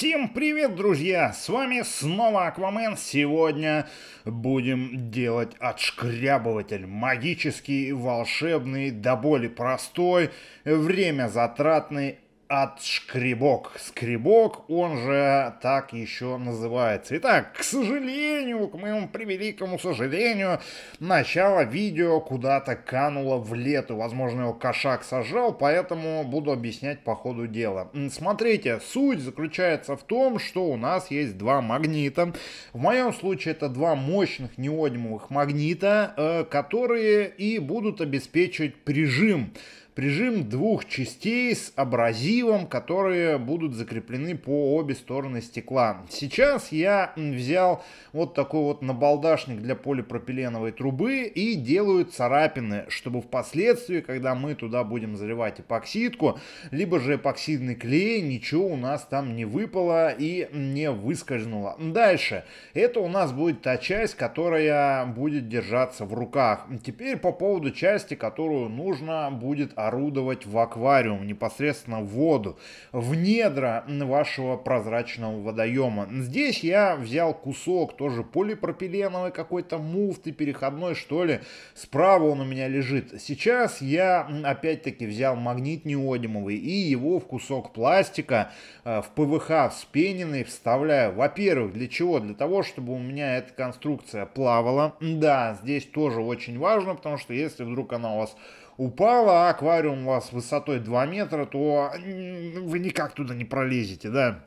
Всем привет, друзья! С вами снова Аквамен. Сегодня будем делать отшкрябыватель. Магический, волшебный, до боли простой, время затратный от Шкребок. Скребок, он же так еще называется. Итак, к сожалению, к моему превеликому сожалению, начало видео куда-то кануло в лету. Возможно, его кошак сажал, поэтому буду объяснять по ходу дела. Смотрите, суть заключается в том, что у нас есть два магнита. В моем случае это два мощных неодимовых магнита, э, которые и будут обеспечивать прижим прижим двух частей с абразивом, которые будут закреплены по обе стороны стекла. Сейчас я взял вот такой вот набалдашник для полипропиленовой трубы и делаю царапины, чтобы впоследствии, когда мы туда будем заливать эпоксидку, либо же эпоксидный клей, ничего у нас там не выпало и не выскользнуло. Дальше. Это у нас будет та часть, которая будет держаться в руках. Теперь по поводу части, которую нужно будет орудовать в аквариум, непосредственно в воду, в недра вашего прозрачного водоема. Здесь я взял кусок тоже полипропиленовый какой-то муфты переходной, что ли. Справа он у меня лежит. Сейчас я опять-таки взял магнит неодимовый и его в кусок пластика э, в ПВХ вспененный вставляю. Во-первых, для чего? Для того, чтобы у меня эта конструкция плавала. Да, здесь тоже очень важно, потому что если вдруг она у вас упала, а аквариум у вас высотой 2 метра, то вы никак туда не пролезете, да.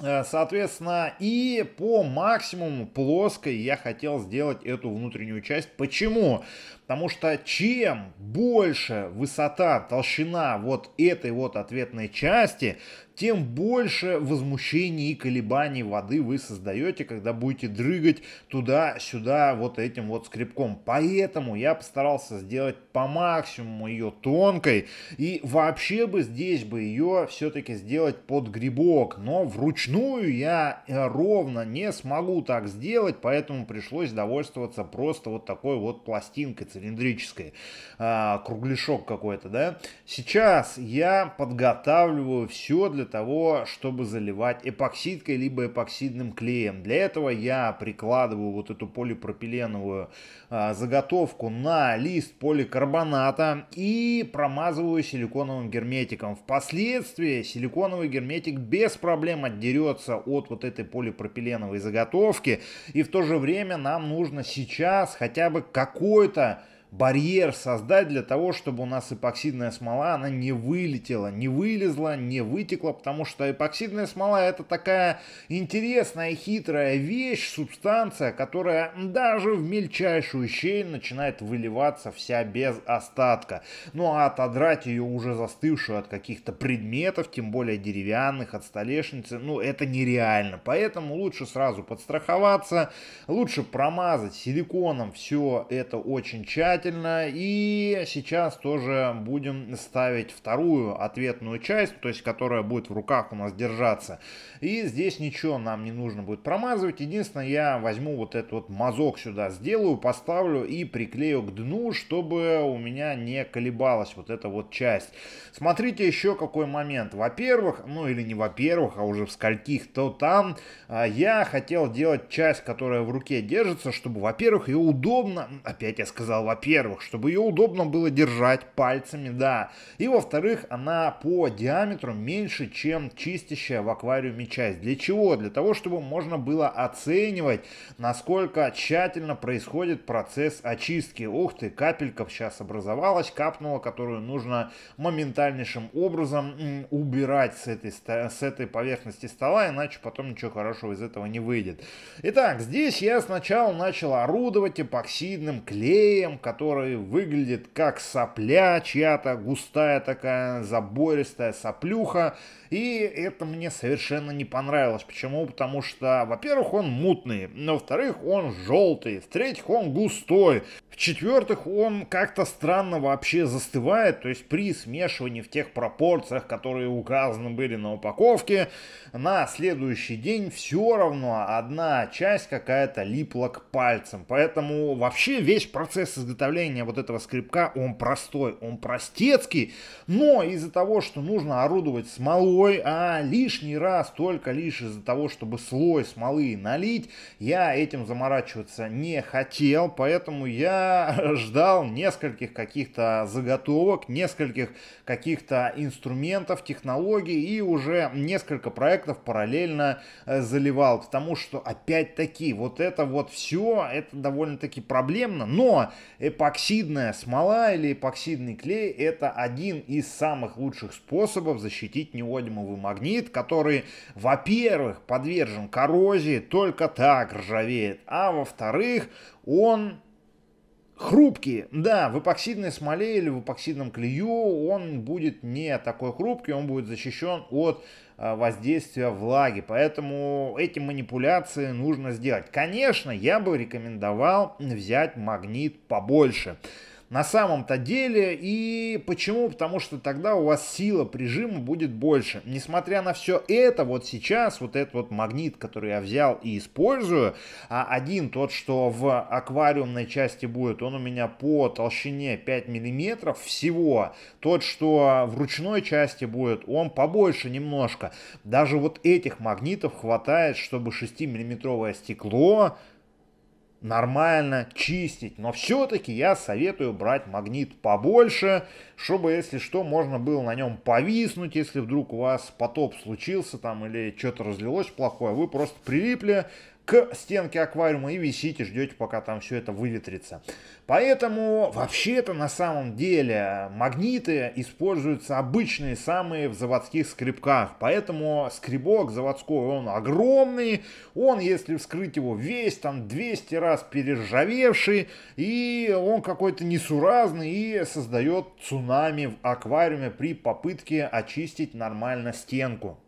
Э, соответственно, и по максимуму плоской я хотел сделать эту внутреннюю часть. Почему? Потому что чем больше высота, толщина вот этой вот ответной части, тем больше возмущений и колебаний воды вы создаете, когда будете дрыгать туда-сюда вот этим вот скребком. Поэтому я постарался сделать по максимуму ее тонкой и вообще бы здесь бы ее все-таки сделать под грибок, но вручную я э, ровно не смогу так сделать, поэтому пришлось довольствоваться просто вот такой вот пластинкой цилиндрической, а, кругляшок какой-то, да. Сейчас я подготавливаю все для для того, чтобы заливать эпоксидкой либо эпоксидным клеем. Для этого я прикладываю вот эту полипропиленовую а, заготовку на лист поликарбоната и промазываю силиконовым герметиком. Впоследствии силиконовый герметик без проблем отдерется от вот этой полипропиленовой заготовки. И в то же время нам нужно сейчас хотя бы какой-то барьер создать для того, чтобы у нас эпоксидная смола, она не вылетела, не вылезла, не вытекла, потому что эпоксидная смола это такая интересная, хитрая вещь, субстанция, которая даже в мельчайшую щель начинает выливаться вся без остатка. Ну а отодрать ее уже застывшую от каких-то предметов, тем более деревянных, от столешницы, ну это нереально. Поэтому лучше сразу подстраховаться, лучше промазать силиконом все это очень тщательно, обязательно. И сейчас тоже будем ставить вторую ответную часть, то есть которая будет в руках у нас держаться. И здесь ничего нам не нужно будет промазывать. Единственное, я возьму вот этот вот мазок сюда, сделаю, поставлю и приклею к дну, чтобы у меня не колебалась вот эта вот часть. Смотрите еще какой момент. Во-первых, ну или не во-первых, а уже в скольких, то там а, я хотел делать часть, которая в руке держится, чтобы, во-первых, ее удобно, опять я сказал, во-первых, во-первых, чтобы ее удобно было держать пальцами, да, и во-вторых, она по диаметру меньше, чем чистящая в аквариуме часть. Для чего? Для того, чтобы можно было оценивать, насколько тщательно происходит процесс очистки. Ух ты, капелька сейчас образовалась, капнула, которую нужно моментальнейшим образом убирать с этой, с этой поверхности стола, иначе потом ничего хорошего из этого не выйдет. Итак, здесь я сначала начал орудовать эпоксидным клеем, который который выглядит как сопля чья-то, густая такая забористая соплюха, и это мне совершенно не понравилось. Почему? Потому что, во-первых, он мутный, во-вторых, он желтый, в-третьих, он густой, в-четвертых, он как-то странно вообще застывает, то есть при смешивании в тех пропорциях, которые указаны были на упаковке, на следующий день все равно одна часть какая-то липла к пальцам. Поэтому вообще весь процесс изготовления вот этого скрипка, он простой, он простецкий, но из-за того, что нужно орудовать смолой, водой, а лишний раз только лишь из-за того, чтобы слой смолы налить, я этим заморачиваться не хотел, поэтому я ждал нескольких каких-то заготовок, нескольких каких-то инструментов, технологий и уже несколько проектов параллельно э, заливал, потому что опять-таки вот это вот все, это довольно-таки проблемно, но эпоксидная смола или эпоксидный клей это один из самых лучших способов защитить неодим кадмиевый магнит, который, во-первых, подвержен коррозии, только так ржавеет, а во-вторых, он хрупкий. Да, в эпоксидной смоле или в эпоксидном клею он будет не такой хрупкий, он будет защищен от э, воздействия влаги. Поэтому эти манипуляции нужно сделать. Конечно, я бы рекомендовал взять магнит побольше на самом-то деле. И почему? Потому что тогда у вас сила прижима будет больше. Несмотря на все это, вот сейчас вот этот вот магнит, который я взял и использую, а один тот, что в аквариумной части будет, он у меня по толщине 5 миллиметров всего. Тот, что в ручной части будет, он побольше немножко. Даже вот этих магнитов хватает, чтобы 6-миллиметровое стекло нормально чистить. Но все-таки я советую брать магнит побольше, чтобы, если что, можно было на нем повиснуть, если вдруг у вас потоп случился там или что-то разлилось плохое, вы просто прилипли, к стенке аквариума и висите, ждете, пока там все это выветрится. Поэтому вообще-то на самом деле магниты используются обычные самые в заводских скребках. Поэтому скребок заводской, он огромный. Он, если вскрыть его весь, там 200 раз перержавевший. И он какой-то несуразный и создает цунами в аквариуме при попытке очистить нормально стенку.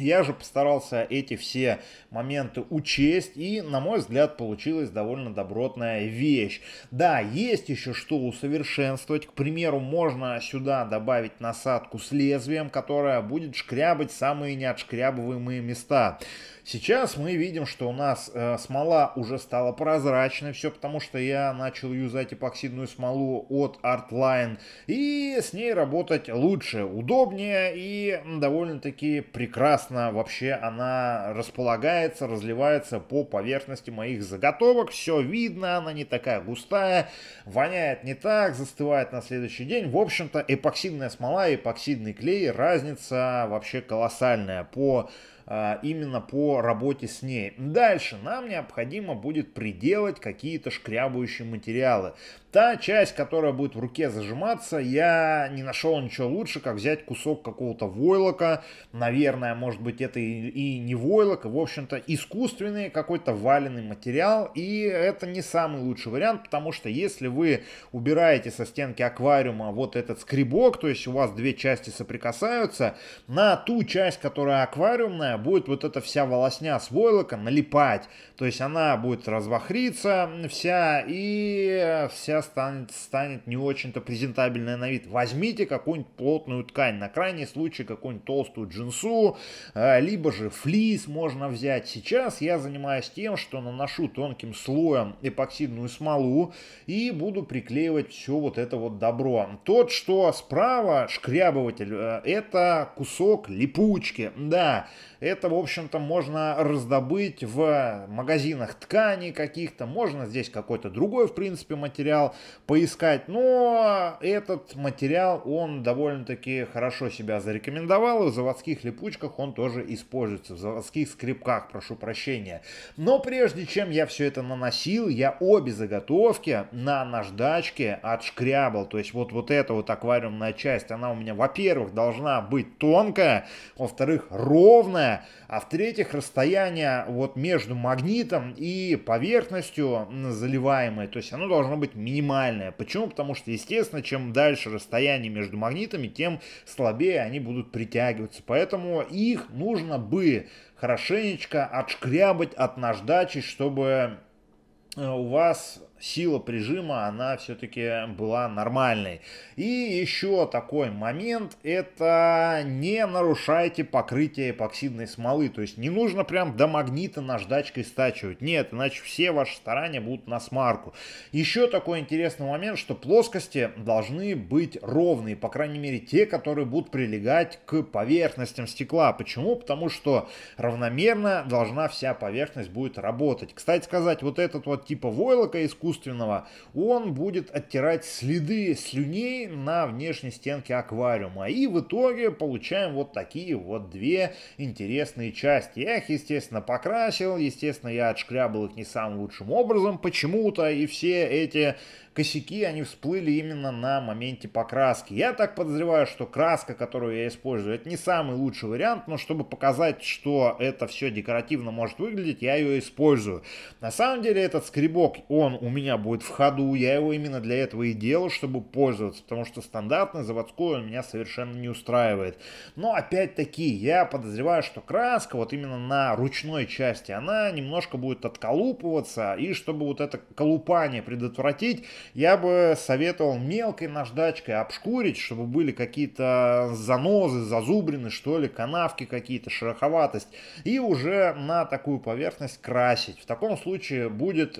Я же постарался эти все моменты учесть, и, на мой взгляд, получилась довольно добротная вещь. Да, есть еще что усовершенствовать. К примеру, можно сюда добавить насадку с лезвием, которая будет шкрябать самые неотшкрябываемые места. Сейчас мы видим, что у нас э, смола уже стала прозрачной, все потому что я начал юзать эпоксидную смолу от Artline и с ней работать лучше, удобнее и довольно-таки прекрасно прекрасно вообще она располагается, разливается по поверхности моих заготовок. Все видно, она не такая густая, воняет не так, застывает на следующий день. В общем-то, эпоксидная смола эпоксидный клей, разница вообще колоссальная по а, именно по работе с ней. Дальше нам необходимо будет приделать какие-то шкрябующие материалы. Та часть, которая будет в руке зажиматься, я не нашел ничего лучше, как взять кусок какого-то войлока. Наверное, может быть, это и, не войлок, в общем-то, искусственный какой-то валенный материал. И это не самый лучший вариант, потому что если вы убираете со стенки аквариума вот этот скребок, то есть у вас две части соприкасаются, на ту часть, которая аквариумная, будет вот эта вся волосня с войлока налипать. То есть она будет развахриться вся и вся станет, станет не очень-то презентабельная на вид. Возьмите какую-нибудь плотную ткань, на крайний случай какую-нибудь толстую джинсу, э, либо же флис можно взять. Сейчас я занимаюсь тем, что наношу тонким слоем эпоксидную смолу и буду приклеивать все вот это вот добро. Тот, что справа, шкрябыватель, э, это кусок липучки. Да, это, в общем-то, можно раздобыть в магазинах тканей каких-то, можно здесь какой-то другой, в принципе, материал поискать, но этот материал, он довольно-таки хорошо себя зарекомендовал, и в заводских липучках он тоже используется, в заводских скрипках, прошу прощения. Но прежде чем я все это наносил, я обе заготовки на наждачке отшкрябал, то есть вот, вот эта вот аквариумная часть, она у меня, во-первых, должна быть тонкая, во-вторых, ровная, огромное, а в-третьих, расстояние вот между магнитом и поверхностью заливаемой, то есть оно должно быть минимальное. Почему? Потому что, естественно, чем дальше расстояние между магнитами, тем слабее они будут притягиваться. Поэтому их нужно бы хорошенечко отшкрябать от наждачи, чтобы Э, у вас сила прижима, она все-таки была нормальной. И еще такой момент, это не нарушайте покрытие эпоксидной смолы. То есть не нужно прям до магнита наждачкой стачивать. Нет, иначе все ваши старания будут на смарку. Еще такой интересный момент, что плоскости должны быть ровные. По крайней мере те, которые будут прилегать к поверхностям стекла. Почему? Потому что равномерно должна вся поверхность будет работать. Кстати сказать, вот этот вот типа войлока искусственного, он будет оттирать следы слюней на внешней стенке аквариума. И в итоге получаем вот такие вот две интересные части. Я их, естественно, покрасил, естественно, я отшкрябал их не самым лучшим образом почему-то, и все эти косяки, они всплыли именно на моменте покраски. Я так подозреваю, что краска, которую я использую, это не самый лучший вариант, но чтобы показать, что это все декоративно может выглядеть, я ее использую. На самом деле этот скребок, он у меня будет в ходу, я его именно для этого и делал, чтобы пользоваться, потому что стандартный заводской он меня совершенно не устраивает. Но опять-таки, я подозреваю, что краска вот именно на ручной части, она немножко будет отколупываться, и чтобы вот это колупание предотвратить, я бы советовал мелкой наждачкой обшкурить, чтобы были какие-то занозы, зазубрины, что ли, канавки какие-то, шероховатость, и уже на такую поверхность красить. В таком случае будет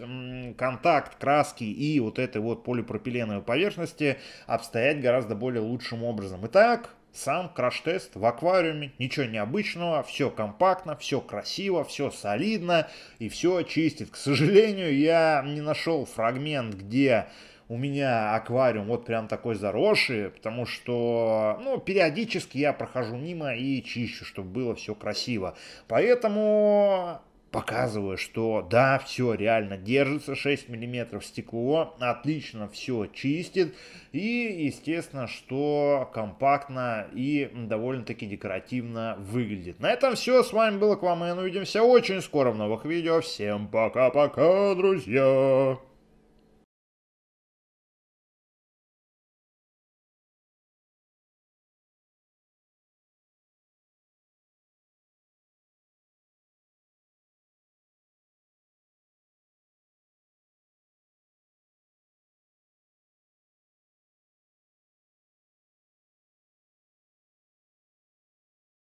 контакт краски и вот этой вот полипропиленовой поверхности обстоять гораздо более лучшим образом. Итак, сам краш-тест в аквариуме, ничего необычного, все компактно, все красиво, все солидно и все чистит. К сожалению, я не нашел фрагмент, где у меня аквариум вот прям такой заросший, потому что, ну, периодически я прохожу мимо и чищу, чтобы было все красиво. Поэтому показывая, что да, все реально держится, 6 мм стекло, отлично все чистит и естественно, что компактно и довольно-таки декоративно выглядит. На этом все, с вами был Аквамен, увидимся очень скоро в новых видео, всем пока-пока, друзья!